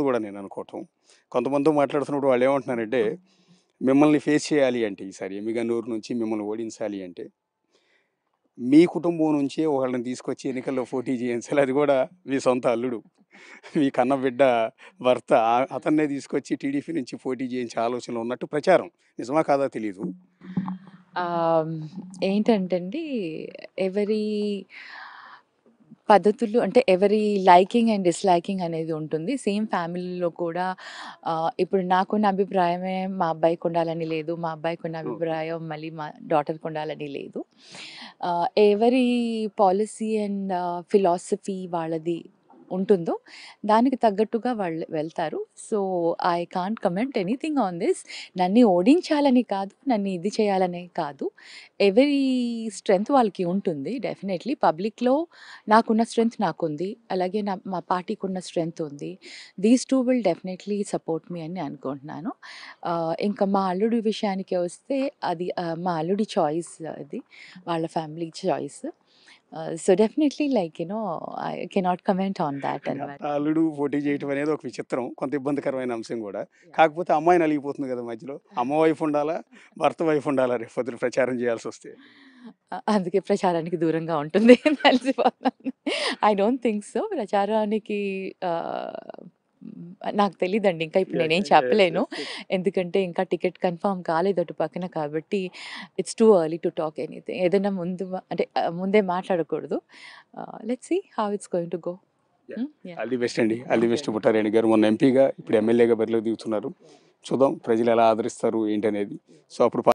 తప్పదు కూడా నేను అనుకోవటం కొంతమంది మాట్లాడుతున్నప్పుడు వాళ్ళు ఏమంటున్నారంటే మిమ్మల్ని ఫేస్ చేయాలి అంటే ఈసారి ఎమ్మిగన్నూరు నుంచి మిమ్మల్ని ఓడించాలి అంటే మీ కుటుంబం నుంచే ఒకళ్ళని తీసుకొచ్చి ఎన్నికల్లో పోటీ చేయించాలి అది కూడా మీ సొంత అల్లుడు మీ కన్న బిడ్డ భర్త అతన్నే తీసుకొచ్చి టీడీపీ నుంచి పోటీ చేయించే ఆలోచనలో ఉన్నట్టు ప్రచారం నిజమా కాదా తెలీదు ఏంటంటే ఎవరి పద్ధతులు అంటే ఎవరి లైకింగ్ అండ్ డిస్లైకింగ్ అనేది ఉంటుంది సేమ్ ఫ్యామిలీలో కూడా ఇప్పుడు నాకున్న అభిప్రాయమే మా అబ్బాయికి ఉండాలని లేదు మా అబ్బాయికి ఉన్న అభిప్రాయం మళ్ళీ మా డాటర్కి ఉండాలని లేదు ఎవరి పాలసీ అండ్ ఫిలాసఫీ వాళ్ళది ఉంటుందో దానికి తగ్గట్టుగా వాళ్ళు వెళ్తారు so I can't comment anything on this నన్ను ఓడించాలని కాదు నన్ను ఇది చేయాలనే కాదు ఎవరీ స్ట్రెంగ్త్ వాళ్ళకి ఉంటుంది డెఫినెట్లీ పబ్లిక్లో నాకున్న స్ట్రెంగ్త్ నాకుంది అలాగే నా మా పార్టీకి ఉన్న స్ట్రెంగ్త్ ఉంది these two will definitely support me అని అనుకుంటున్నాను ఇంకా మా అల్లుడి విషయానికి వస్తే అది మా అల్లుడి చాయిస్ అది వాళ్ళ family choice so definitely like you know I cannot comment on that అనమాట అల్లుడు పోటీ చేయటం అనేది ఒక విచిత్రం కొంత ఇబ్బందికరమైన అంశం కూడా కాకపోతే అమ్మాయి నలిగిపోతుంది కదా మధ్యలో అమ్మ వైఫ్ ఉండాలా భర్త వైఫ్ ఉండాలా రేపు పొద్దున ప్రచారం చేయాల్సి వస్తే అందుకే ప్రచారానికి దూరంగా ఉంటుంది ఐ డోంట్ థింక్ సో ప్రచారానికి uh, నాకు తెలియదండి ఇంకా ఇప్పుడు నేనేం చెప్పలేను ఎందుకంటే ఇంకా టికెట్ కన్ఫామ్ కాలేదు అటు పక్కన కాబట్టి it's too early to talk anything ఏదైనా ముందు అంటే ముందే మాట్లాడకూడదు let see how it's going to go all the best అండి అల్లి బెస్ట్ పుట్టారేణి గారు మొన్న ఎంపీగా ఇప్పుడు ఎమ్మెల్యేగా బరిలో దిగుతున్నారు చూద్దాం ప్రజలు ఎలా ఆదరిస్తారు ఏంటనేది సో అప్పుడు